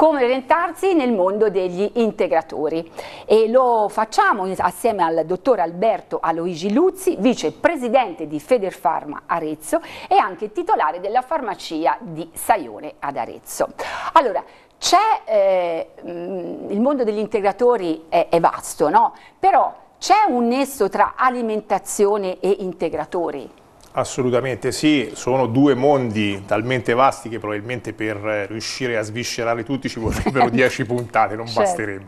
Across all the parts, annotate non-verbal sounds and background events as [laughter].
come orientarsi nel mondo degli integratori e lo facciamo assieme al dottor Alberto Aloigi Luzzi, vicepresidente di Federfarma Arezzo e anche titolare della farmacia di Saione ad Arezzo. Allora, eh, mm, il mondo degli integratori è, è vasto, no? però c'è un nesso tra alimentazione e integratori? Assolutamente sì, sono due mondi talmente vasti che probabilmente per riuscire a sviscerare tutti ci vorrebbero [laughs] dieci puntate, non certo. basterebbe.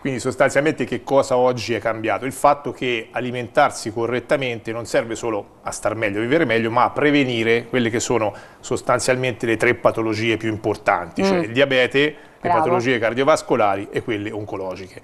Quindi sostanzialmente che cosa oggi è cambiato? Il fatto che alimentarsi correttamente non serve solo a star meglio, a vivere meglio, ma a prevenire quelle che sono sostanzialmente le tre patologie più importanti, cioè mm. cioè il diabete, Bravo. le patologie cardiovascolari e quelle oncologiche.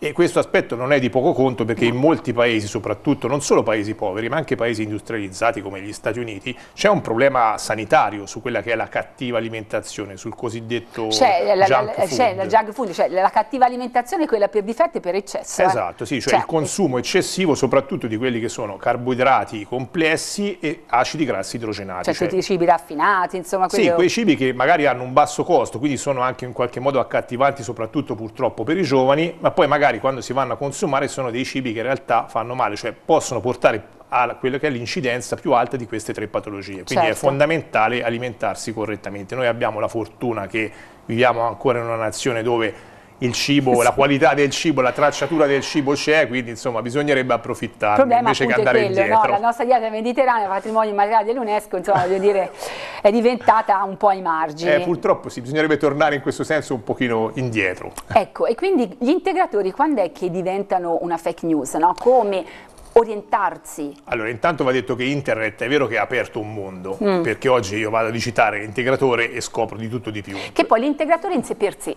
E questo aspetto non è di poco conto perché in molti paesi, soprattutto non solo paesi poveri, ma anche paesi industrializzati come gli Stati Uniti, c'è un problema sanitario su quella che è la cattiva alimentazione, sul cosiddetto c'è la, junk la, food. La, junk food cioè la cattiva alimentazione è quella per difetti e per eccesso. Eh. Esatto, eh? sì, cioè, cioè il certo. consumo eccessivo soprattutto di quelli che sono carboidrati complessi e acidi grassi idrogenati. Cioè, cioè tutti i cibi raffinati, insomma. Quello... Sì, quei cibi che magari hanno un basso costo, quindi sono anche in qualche modo accattivanti soprattutto purtroppo per i giovani, ma poi magari magari quando si vanno a consumare sono dei cibi che in realtà fanno male, cioè possono portare a quella che è l'incidenza più alta di queste tre patologie. Quindi certo. è fondamentale alimentarsi correttamente. Noi abbiamo la fortuna che viviamo ancora in una nazione dove il cibo, la qualità del cibo, la tracciatura del cibo c'è, quindi insomma bisognerebbe approfittare invece che andare quello, indietro. No? La nostra dieta mediterranea, patrimonio immateriale dell'UNESCO, insomma voglio dire, è diventata un po' ai margini. Eh, purtroppo sì, bisognerebbe tornare in questo senso un pochino indietro. Ecco, e quindi gli integratori quando è che diventano una fake news? No? Come orientarsi? Allora, intanto va detto che internet è vero che ha aperto un mondo, mm. perché oggi io vado a visitare l'integratore e scopro di tutto di più. Che poi l'integratore in sé per sé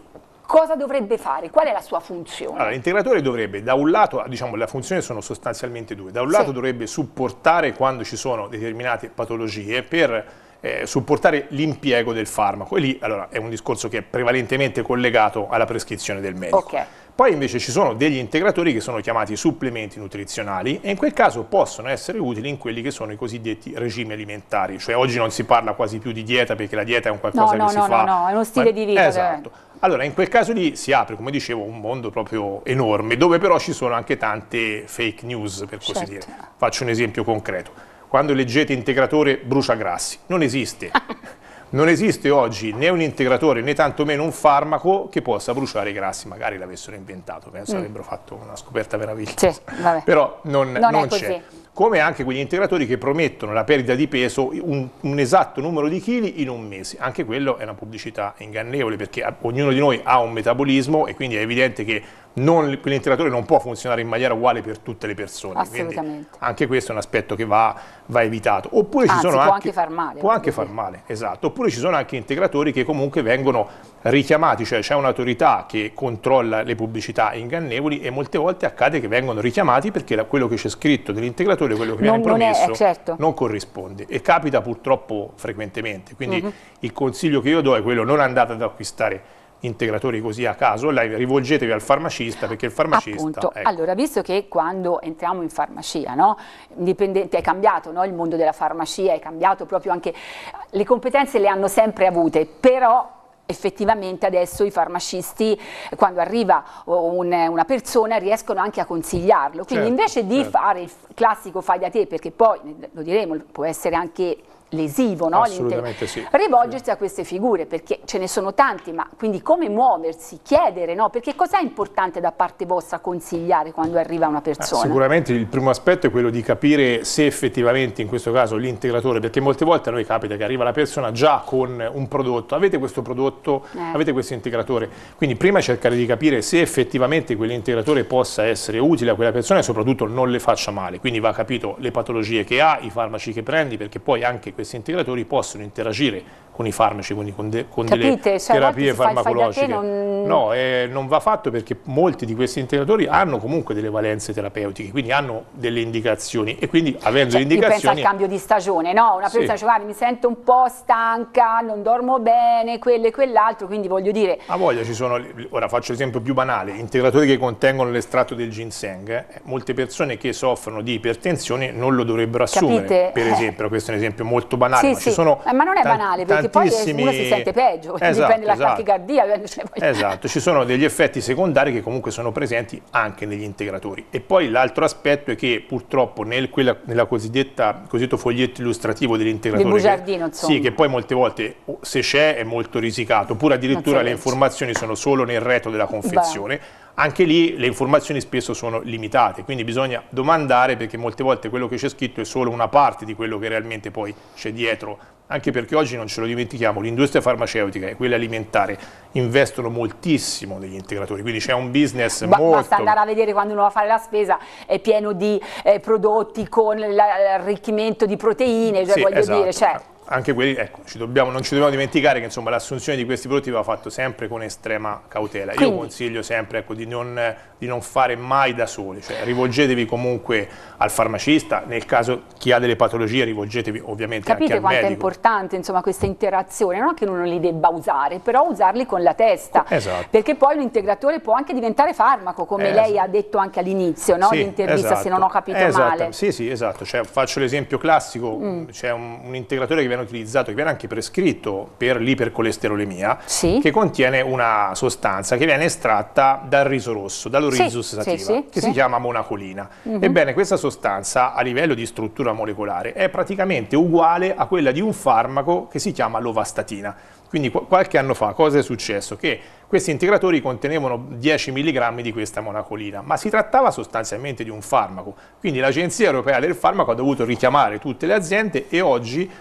cosa dovrebbe fare? Qual è la sua funzione? Allora, l'integratore dovrebbe, da un lato, diciamo, le funzioni sono sostanzialmente due, da un lato dovrebbe supportare quando ci sono determinate patologie per eh, supportare l'impiego del farmaco e lì allora, è un discorso che è prevalentemente collegato alla prescrizione del medico. Ok. Poi invece ci sono degli integratori che sono chiamati supplementi nutrizionali e in quel caso possono essere utili in quelli che sono i cosiddetti regimi alimentari, cioè oggi non si parla quasi più di dieta perché la dieta è un qualcosa no, che no, si fa... No, no, no, è uno stile ma... di vita. Esatto. Allora, in quel caso lì si apre, come dicevo, un mondo proprio enorme, dove però ci sono anche tante fake news, per così certo. dire. Faccio un esempio concreto. Quando leggete integratore brucia grassi, non esiste. [laughs] Non esiste oggi né un integratore né tantomeno un farmaco che possa bruciare i grassi, magari l'avessero inventato, penso mm. avrebbero fatto una scoperta meravigliosa, sì, però non, non, non c'è. Come anche quegli integratori che promettono la perdita di peso, un, un esatto numero di chili in un mese. Anche quello è una pubblicità ingannevole perché ognuno di noi ha un metabolismo e quindi è evidente che non, l'integratore non può funzionare in maniera uguale per tutte le persone. Assolutamente. anche questo è un aspetto che va, va evitato. Oppure Anzi, ci sono può anche, anche far male. Può anche far male, esatto. Oppure ci sono anche integratori che comunque vengono richiamati, cioè c'è un'autorità che controlla le pubblicità ingannevoli e molte volte accade che vengono richiamati perché quello che c'è scritto dell'integratore, quello che non, viene promesso, non, è, eh, certo. non, corrisponde. E capita purtroppo frequentemente. Quindi uh mm-hmm. -huh. il consiglio che io do è quello non andate ad acquistare integratori così a caso, rivolgetevi al farmacista perché il farmacista... Appunto, ecco. allora visto che quando entriamo in farmacia, no? è cambiato no? il mondo della farmacia, è cambiato proprio anche, le competenze le hanno sempre avute, però effettivamente adesso i farmacisti quando arriva un, una persona riescono anche a consigliarlo quindi certo, invece di certo. fare il classico fai da te perché poi lo diremo può essere anche lesivo, no? Assolutamente sì. Rivolgersi sì. a queste figure, perché ce ne sono tanti, ma quindi come muoversi, chiedere, no? Perché cos'è importante da parte vostra consigliare quando arriva una ah, persona? Ah, sicuramente il primo aspetto è quello di capire se effettivamente in questo caso l'integratore, perché molte volte a noi capita che arriva la persona già con un prodotto, avete questo prodotto, eh. avete questo integratore, quindi prima cercare di capire se effettivamente quell'integratore possa essere utile a quella persona e soprattutto non le faccia male, quindi va capito le patologie che ha, i farmaci che prendi, perché poi anche questi integratori possono interagire con i farmaci, quindi con, de, con Capite, delle cioè terapie farmacologiche. non... No, eh, non va fatto perché molti di questi integratori hanno comunque delle valenze terapeutiche, quindi hanno delle indicazioni e quindi avendo cioè, indicazioni... Pensa al cambio di stagione, no? Una persona sì. dice guarda mi sento un po' stanca, non dormo bene, quello e quell'altro, quindi voglio dire... A voglia ci sono, ora faccio l'esempio più banale, integratori che contengono l'estratto del ginseng, eh, molte persone che soffrono di ipertensione non lo dovrebbero assumere, Capite? per eh. esempio, questo è un esempio molto banale, sì, ma sì. ci sono... Eh, ma non è banale, perché perché poi uno si sente peggio, esatto, dipende dalla esatto. tachicardia. [laughs] Cioè... Esatto, ci sono degli effetti secondari che comunque sono presenti anche negli integratori. E poi l'altro aspetto è che purtroppo nel, quella, nella cosiddetta, cosiddetto foglietto illustrativo dell'integratore, del bugiardino insomma. Sì, che poi molte volte se c'è è molto risicato, oppure addirittura le legge. informazioni sono solo nel retro della confezione. Beh anche lì le informazioni spesso sono limitate, quindi bisogna domandare perché molte volte quello che c'è scritto è solo una parte di quello che realmente poi c'è dietro, anche perché oggi non ce lo dimentichiamo, l'industria farmaceutica e quella alimentare investono moltissimo negli integratori, quindi c'è un business ba molto... Basta andare a vedere quando uno va a fare la spesa, è pieno di eh, prodotti con l'arricchimento di proteine, cioè sì, voglio esatto. dire, cioè anche quelli, ecco, ci dobbiamo, non ci dobbiamo dimenticare che l'assunzione di questi prodotti va fatta sempre con estrema cautela. Quindi. Io consiglio sempre ecco, di, non, di, non, fare mai da soli, cioè, rivolgetevi comunque al farmacista, nel caso chi ha delle patologie rivolgetevi ovviamente Capite anche al medico. Capite quanto è importante insomma, questa interazione, non è che uno li debba usare, però usarli con la testa, esatto. perché poi l'integratore può anche diventare farmaco, come esatto. lei ha detto anche all'inizio no? sì, l'intervista, esatto. se non ho capito esatto. male. Sì, sì, esatto, cioè, faccio l'esempio classico, mm. c'è un, un integratore che viene viene utilizzato, che viene anche prescritto per l'ipercolesterolemia, sì. che contiene una sostanza che viene estratta dal riso rosso, dall'orizus sì, sativa, sì, che si chiama monacolina. Uh mhm. -huh. Ebbene, questa sostanza a livello di struttura molecolare è praticamente uguale a quella di un farmaco che si chiama lovastatina. Quindi qualche anno fa cosa è successo? Che questi integratori contenevano 10 mg di questa monacolina, ma si trattava sostanzialmente di un farmaco. Quindi l'Agenzia Europea del Farmaco ha dovuto richiamare tutte le aziende e oggi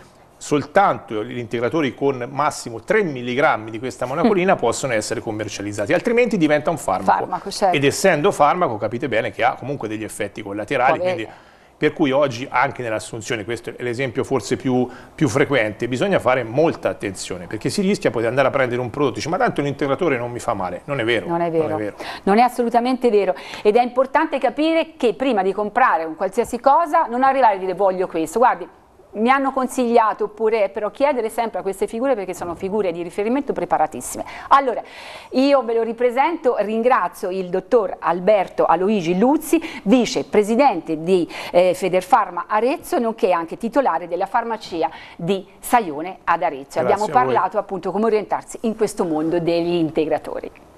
soltanto gli integratori con massimo 3 mg di questa monacolina mm. possono essere commercializzati, altrimenti diventa un farmaco. farmaco certo. Ed essendo farmaco capite bene che ha comunque degli effetti collaterali, quindi, per cui oggi anche nell'assunzione, questo è l'esempio forse più, più, frequente, bisogna fare molta attenzione perché si rischia di andare a prendere un prodotto, e dire ma tanto l'integratore non mi fa male, non è, vero, non è vero. Non è vero. Non è assolutamente vero ed è importante capire che prima di comprare un qualsiasi cosa non arrivare a dire voglio questo, guardi mi hanno consigliato oppure però chiedere sempre a queste figure perché sono figure di riferimento preparatissime. Allora, io ve lo ripresento, ringrazio il dottor Alberto Aloigi Luzzi, vicepresidente di eh, Federfarma Arezzo, nonché anche titolare della farmacia di Saione ad Arezzo. Grazie Abbiamo parlato appunto come orientarsi in questo mondo degli integratori.